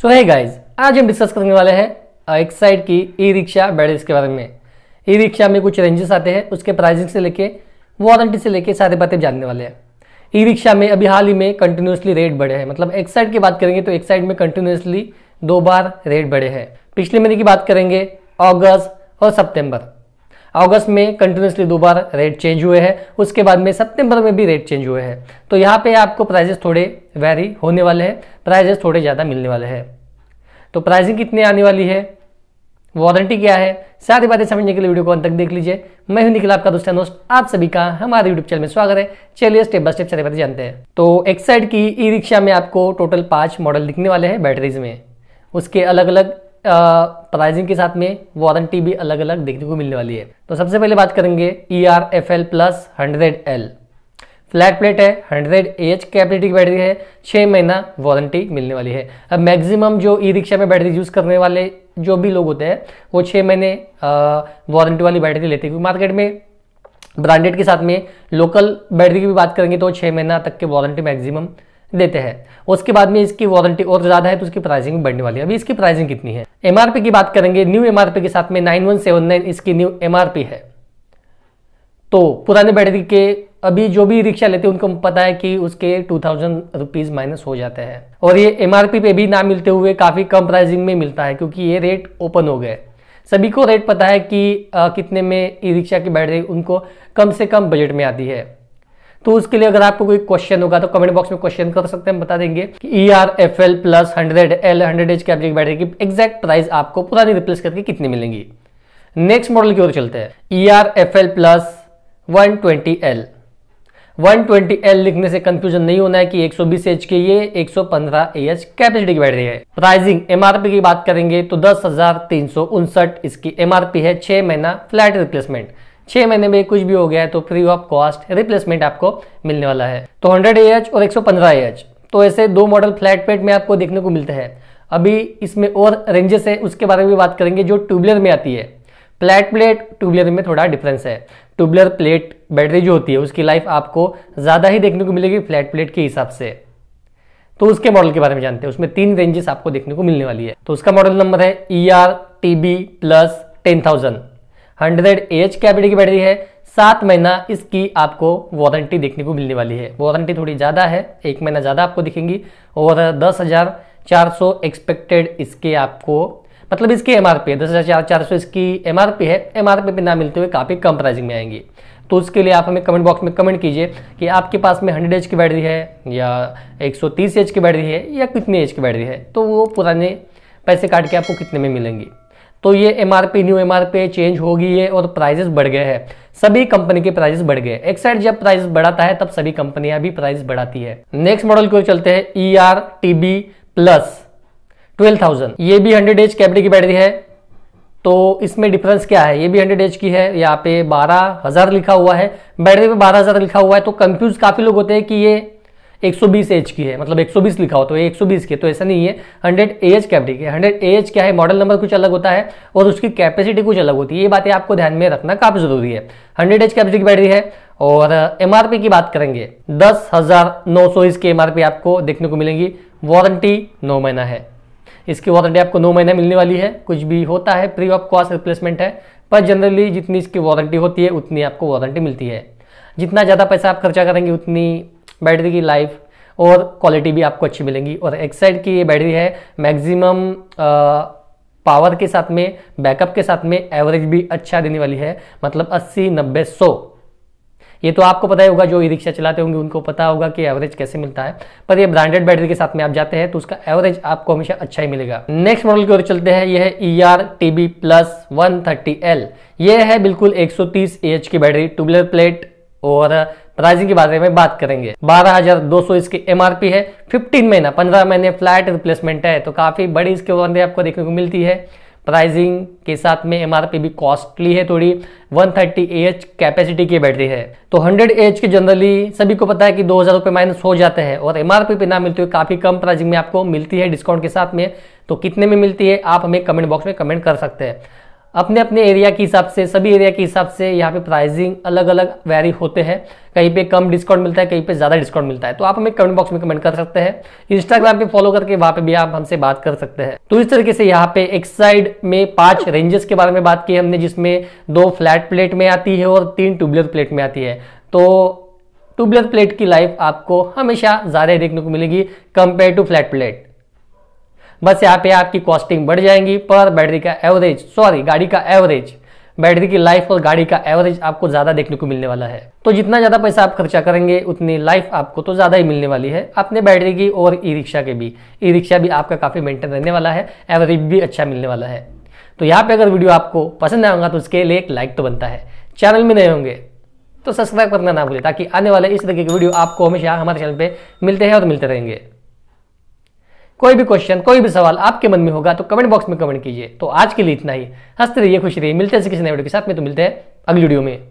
सो है गाइज आज हम डिस्कस करने वाले हैं uh, एक साइड की ई रिक्शा बैटरीज के बारे में ई रिक्शा में कुछ रेंजेस आते हैं उसके प्राइसिंग से लेके वारंटी से लेके सारी बातें जानने वाले हैं ई रिक्शा में अभी हाल ही में कंटिन्यूसली रेट बढ़े हैं मतलब एक साइड की बात करेंगे तो एक साइड में कंटिन्यूसली दो बार रेट बढ़े हैं पिछले महीने की बात करेंगे अगस्त और सितंबर अगस्त में कंटिन्यूसली दो बार रेट चेंज हुए हैं उसके बाद में सितंबर में भी रेट चेंज हुए हैं तो यहाँ पे आपको प्राइजेस थोड़े वेरी होने वाले हैं प्राइजेस थोड़े ज़्यादा मिलने वाले हैं तो प्राइजिंग कितनी आने वाली है वारंटी क्या है सारी बातें समझने के लिए वीडियो को अंत तक देख लीजिए मैं हूं निकला आपका दोस्त दोस्त आप सभी का हमारे यूट्यूब चैनल में स्वागत है चलिए स्टेप बाय स्टेप सारी बातें जानते हैं तो एक्साइड की ई रिक्शा में आपको टोटल पाँच मॉडल दिखने वाले हैं बैटरीज में उसके अलग अलग प्राइजिंग के साथ में वारंटी भी अलग अलग देखने को मिलने वाली है तो सबसे पहले बात करेंगे E R F L plus hundred L flat plate है हंड्रेड एच कैपेसिटी की बैटरी है छः महीना वारंटी मिलने वाली है अब मैक्सिमम जो ई रिक्शा में बैटरी यूज़ करने वाले जो भी लोग होते हैं वो छः महीने वारंटी वाली बैटरी लेते हैं मार्केट में ब्रांडेड के साथ में लोकल बैटरी की भी बात करेंगे तो छः महीना तक के वारंटी मैक्सिमम देते हैं उसके बाद में इसकी वारंटी और ज़्यादा है तो उसकी प्राइसिंग बढ़ने वाली है अभी इसकी प्राइसिंग कितनी है एमआरपी की बात करेंगे न्यू एमआरपी के साथ में नाइन इसकी न्यू एमआरपी है तो पुराने बैटरी के अभी जो भी रिक्शा लेते हैं उनको पता है कि उसके टू थाउजेंड रुपीज़ माइनस हो जाते हैं और ये एम पे भी ना मिलते हुए काफ़ी कम प्राइसिंग में मिलता है क्योंकि ये रेट ओपन हो गए सभी को रेट पता है कि आ, कितने में ई रिक्शा की बैटरी उनको कम से कम बजट में आती है तो उसके लिए अगर आपको कोई क्वेश्चन होगा तो कमेंट बॉक्स में क्वेश्चन कर सकते हैं बता देंगे कि E R F L plus hundred L hundred H कैबरी की बैटरी की एक्जैक्ट प्राइस आपको पुरानी रिप्लेस करके कितनी मिलेंगी नेक्स्ट मॉडल की ओर चलते हैं E R F L plus one twenty L one twenty L लिखने से कंफ्यूजन नहीं होना है कि एक सौ बीस एच के ये एक सौ पंद्रह ए एच कैपेसिटी की बैटरी है प्राइसिंग एमआरपी की बात करेंगे तो दस हजार तीन सौ उनसठ इसकी एमआरपी है छह महीना फ्लैट रिप्लेसमेंट छह महीने में कुछ भी हो गया है तो फ्री ऑफ कॉस्ट रिप्लेसमेंट आपको मिलने वाला है तो हंड्रेड ए और एक सौ तो ऐसे दो मॉडल फ्लैट पेट में आपको देखने को मिलते हैं अभी इसमें और रेंजेस है उसके बारे में भी बात करेंगे जो ट्यूबलर में आती है फ्लैट प्लेट ट्यूबलर में थोड़ा डिफरेंस है ट्यूबलर प्लेट बैटरी जो होती है उसकी लाइफ आपको ज़्यादा ही देखने को मिलेगी फ्लैट प्लेट के हिसाब से तो उसके मॉडल के बारे में जानते हैं उसमें तीन रेंजेस आपको देखने को मिलने वाली है तो उसका मॉडल नंबर है E R T B plus ten thousand hundred H capacity की बैटरी है सात महीना इसकी आपको वारंटी देखने को मिलने वाली है वारंटी थोड़ी ज़्यादा है एक महीना ज़्यादा आपको दिखेंगी और दस हज़ार चार सौ एक्सपेक्टेड इसके आपको मतलब इसकी एम आर पी है दस हज़ार चार चार सौ इसकी एम आर पी है एम आर पी पे ना मिलते हुए काफ़ी कम प्राइसिंग में आएंगी तो उसके लिए आप हमें कमेंट बॉक्स में कमेंट कीजिए कि आपके पास में हंड्रेड एच की बैटरी है या एक सौ तीस एच की बैटरी है या कितनी एच की बैटरी है तो वो पुराने पैसे काट के आपको कितने में मिलेंगी तो ये M R P new M R P change हो गई है और प्राइजेस बढ़ गए हैं सभी कंपनी के प्राइजेस बढ़ गए एक साइड जब प्राइस बढ़ाता है तब सभी कंपनियां भी प्राइस बढ़ाती है नेक्स्ट मॉडल को चलते हैं E R T B plus twelve thousand ये भी हंड्रेड एज कैमरे की बैटरी है तो इसमें डिफरेंस क्या है ये भी हंड्रेड एच की है यहाँ पे बारह हज़ार लिखा हुआ है बैटरी पे बारह हज़ार लिखा हुआ है तो कंफ्यूज काफ़ी लोग होते हैं कि ये 120 एच की है मतलब 120 लिखा हो तो एक 120 की है तो ऐसा नहीं है 100 ए एच कैबरी की हंड्रेड ए एच क्या है मॉडल नंबर कुछ अलग होता है और उसकी कैपेसिटी कुछ अलग होती है ये बातें आपको ध्यान में रखना काफ़ी ज़रूरी है हंड्रेड एच कैपेसिटी की बैटरी है और एम की बात करेंगे दस हज़ार नौ सौ इसकी एम आपको देखने को मिलेंगी वारंटी नौ महीना है इसकी वारंटी आपको नौ महीना मिलने वाली है कुछ भी होता है फ्री ऑफ कॉस्ट रिप्लेसमेंट है पर जनरली जितनी इसकी वारंटी होती है उतनी आपको वारंटी मिलती है जितना ज़्यादा पैसा आप खर्चा करेंगे उतनी बैटरी की लाइफ और क्वालिटी भी आपको अच्छी मिलेंगी और एक्साइड की ये बैटरी है मैक्सिमम पावर के साथ में बैकअप के साथ में एवरेज भी अच्छा देने वाली है मतलब 80 नब्बे सौ ये तो आपको पता ही होगा जो ई रिक्शा चलाते होंगे उनको पता होगा कि एवरेज कैसे मिलता है पर ये ब्रांडेड बैटरी के साथ में आप जाते हैं तो उसका एवरेज आपको हमेशा अच्छा ही मिलेगा नेक्स्ट मॉडल की ओर चलते हैं यह है E R T B plus one thirty L ये है बिल्कुल एक सौ एच की बैटरी ट्यूबलर प्लेट और प्राइसिंग के बारे में बात करेंगे 12,200 इसकी एमआरपी है 15 महीना 15 महीने फ्लैट रिप्लेसमेंट है तो काफ़ी बड़ी इसके वनडे आपको देखने को मिलती है प्राइसिंग के साथ में एमआरपी भी कॉस्टली है थोड़ी 130 थर्टी एच कैपेसिटी की बैटरी है तो 100 एच के जनरली सभी को पता है कि दो हज़ार रुपये माइनस हो जाते हैं और एमआरपी पे ना मिलती हुई काफ़ी कम प्राइसिंग में आपको मिलती है डिस्काउंट के साथ में तो कितने में मिलती है आप हमें कमेंट बॉक्स में कमेंट कर सकते हैं अपने अपने एरिया के हिसाब से सभी एरिया के हिसाब से यहाँ पे प्राइसिंग अलग अलग वेरी होते हैं कहीं पे कम डिस्काउंट मिलता है कहीं पे ज़्यादा डिस्काउंट मिलता है तो आप हमें कमेंट बॉक्स में कमेंट कर सकते हैं इंस्टाग्राम पे फॉलो करके वहाँ पे भी आप हमसे बात कर सकते हैं तो इस तरीके से यहाँ पे एक साइड में पांच रेंजेस के बारे में बात की हमने जिसमें दो फ्लैट प्लेट में आती है और तीन ट्यूबलेस प्लेट में आती है तो ट्यूबलेस प्लेट की लाइफ आपको हमेशा ज़्यादा देखने को मिलेगी कंपेयर टू फ्लैट प्लेट बस यहाँ पे आपकी कॉस्टिंग बढ़ जाएंगी पर बैटरी का एवरेज सॉरी गाड़ी का एवरेज बैटरी की लाइफ और गाड़ी का एवरेज आपको ज़्यादा देखने को मिलने वाला है तो जितना ज़्यादा पैसा आप खर्चा करेंगे उतनी लाइफ आपको तो ज़्यादा ही मिलने वाली है अपने बैटरी की और ई रिक्शा के भी ई रिक्शा भी आपका काफ़ी मेंटेन रहने वाला है एवरेज भी अच्छा मिलने वाला है तो यहाँ पे अगर वीडियो आपको पसंद आएगा तो उसके लिए एक लाइक तो बनता है चैनल में नए होंगे तो सब्सक्राइब करना ना भूलें ताकि आने वाले इस तरीके के वीडियो आपको हमेशा हमारे चैनल पर मिलते हैं और मिलते रहेंगे कोई भी क्वेश्चन कोई भी सवाल आपके मन में होगा तो कमेंट बॉक्स में कमेंट कीजिए तो आज के लिए इतना ही हंसते रहिए खुश रहिए मिलते हैं किसी नए वीडियो के साथ में तो मिलते हैं अगली वीडियो में